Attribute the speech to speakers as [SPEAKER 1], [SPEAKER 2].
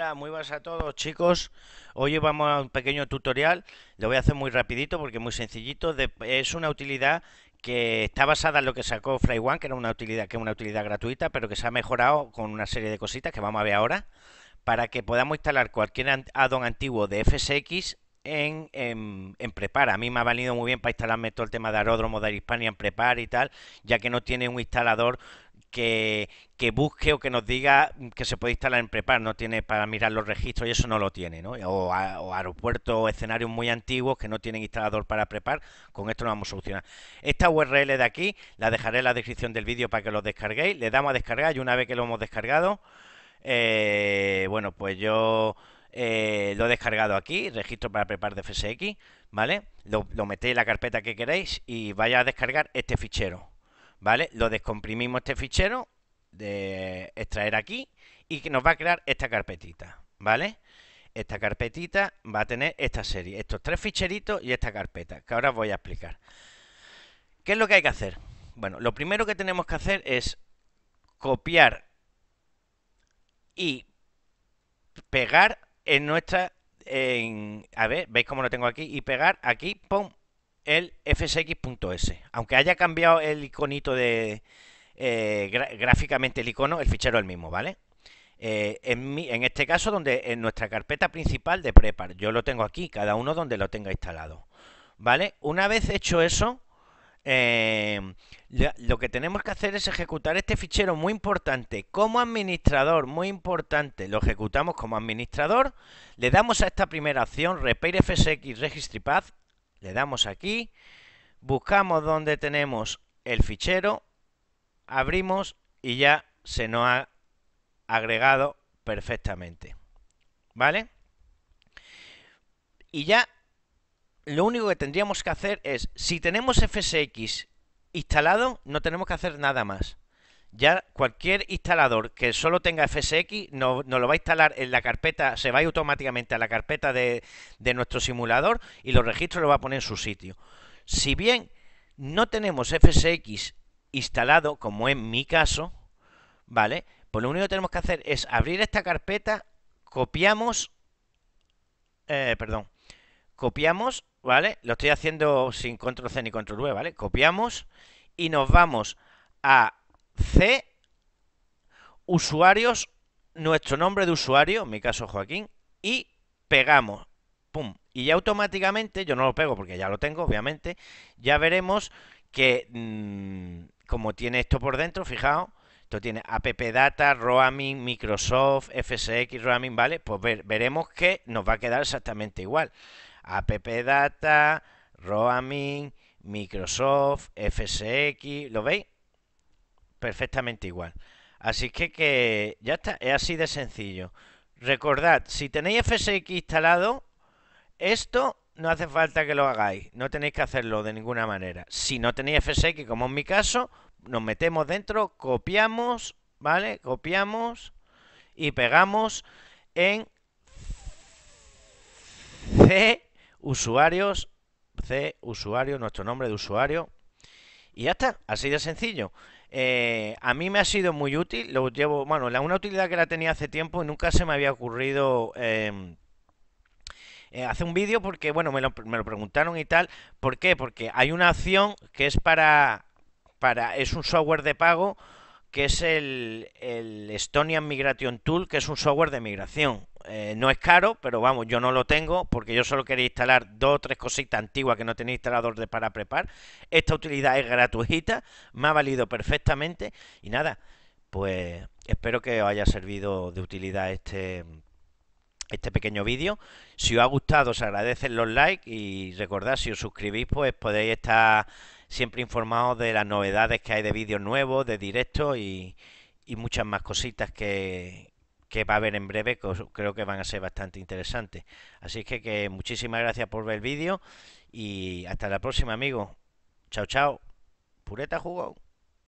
[SPEAKER 1] Hola, muy buenas a todos chicos. Hoy vamos a un pequeño tutorial. Lo voy a hacer muy rapidito porque es muy sencillito. es una utilidad que está basada en lo que sacó FlyOne, que era una utilidad que es una utilidad gratuita, pero que se ha mejorado con una serie de cositas que vamos a ver ahora, para que podamos instalar cualquier addon antiguo de FSX en, en, en, A mí me ha valido muy bien para instalarme todo el tema de aeródromo de Hispania en Prepar y tal, ya que no tiene un instalador que, busque o que nos diga que se puede instalar en Prepar, no tiene para mirar los registros y eso no lo tiene, ¿no? O, aeropuertos o escenarios muy antiguos que no tienen instalador para Prepar, con esto lo vamos a solucionar. Esta URL de aquí la dejaré en la descripción del vídeo para que lo descarguéis, le damos a descargar y una vez que lo hemos descargado, eh, bueno, pues yo... Eh, lo he descargado aquí, registro para prepar de FSX, ¿vale? Lo, lo metéis en la carpeta que queréis y vaya a descargar este fichero, ¿vale? Lo descomprimimos este fichero de extraer aquí y que nos va a crear esta carpetita, ¿vale? Esta carpetita va a tener esta serie, estos tres ficheritos y esta carpeta, que ahora os voy a explicar. ¿Qué es lo que hay que hacer? Bueno, lo primero que tenemos que hacer es copiar y pegar en nuestra... En, a ver, ¿veis cómo lo tengo aquí? Y pegar aquí, pum, el fsx.s. Aunque haya cambiado el iconito de eh, gráficamente el icono, el fichero es el mismo, ¿vale? Eh, en, este caso, donde en nuestra carpeta principal de Prepar, yo lo tengo aquí, cada uno donde lo tenga instalado, ¿vale? Una vez hecho eso, eh, lo que tenemos que hacer es ejecutar este fichero muy importante como administrador, muy importante. Lo ejecutamos como administrador, le damos a esta primera opción Repair FSX Registry Path, le damos aquí, buscamos donde tenemos el fichero, abrimos y ya se nos ha agregado perfectamente. ¿Vale? Y ya lo único que tendríamos que hacer es, si tenemos FSX instalado, no tenemos que hacer nada más ya cualquier instalador que solo tenga FSX nos no lo va a instalar en la carpeta, se va automáticamente a la carpeta de, nuestro simulador y los registros lo va a poner en su sitio. Si bien no tenemos FSX instalado, como en mi caso, ¿vale? Pues lo único que tenemos que hacer es abrir esta carpeta, copiamos, eh, perdón, copiamos, ¿vale? Lo estoy haciendo sin control C ni control V, ¿vale? Copiamos y nos vamos a C, usuarios, nuestro nombre de usuario, en mi caso Joaquín, y pegamos. ¡Pum! Y ya automáticamente, yo no lo pego porque ya lo tengo, obviamente, ya veremos que mm, como tiene esto por dentro, fijaos, esto tiene AppData, Roaming, Microsoft, FSX, Roaming, ¿vale? Pues veremos que nos va a quedar exactamente igual. AppData, Roaming, Microsoft, FSX, ¿lo veis? perfectamente igual. Así que, que ya está, es así de sencillo. Recordad, si tenéis FSX instalado, esto no hace falta que lo hagáis, no tenéis que hacerlo de ninguna manera. Si no tenéis FSX, como en mi caso, nos metemos dentro, copiamos, ¿vale? Copiamos y pegamos en C usuarios, C usuario, nuestro nombre de usuario, y ya está, así de sencillo. Eh, a mí me ha sido muy útil, lo llevo, bueno, la, una utilidad que la tenía hace tiempo y nunca se me había ocurrido... Em, eh, hacer un vídeo porque, bueno, me lo, preguntaron y tal. ¿Por qué? Porque hay una opción que es para, para es un software de pago que es el, el Estonian Migration Tool, que es un software de migración. Eh, no es caro, pero vamos, yo no lo tengo porque yo solo quería instalar dos o tres cositas antiguas que no tenía instalador de para preparar Esta utilidad es gratuita, me ha valido perfectamente y nada, pues espero que os haya servido de utilidad este este pequeño vídeo. Si os ha gustado, os agradecen los likes y recordad, si os suscribís, pues podéis estar siempre informados de las novedades que hay de vídeos nuevos, de directos y muchas más cositas que, que va a haber en breve, creo que van a ser bastante interesantes. Así que, que muchísimas gracias por ver el vídeo y hasta la próxima, amigos. Chao, chao. Pureta jugó.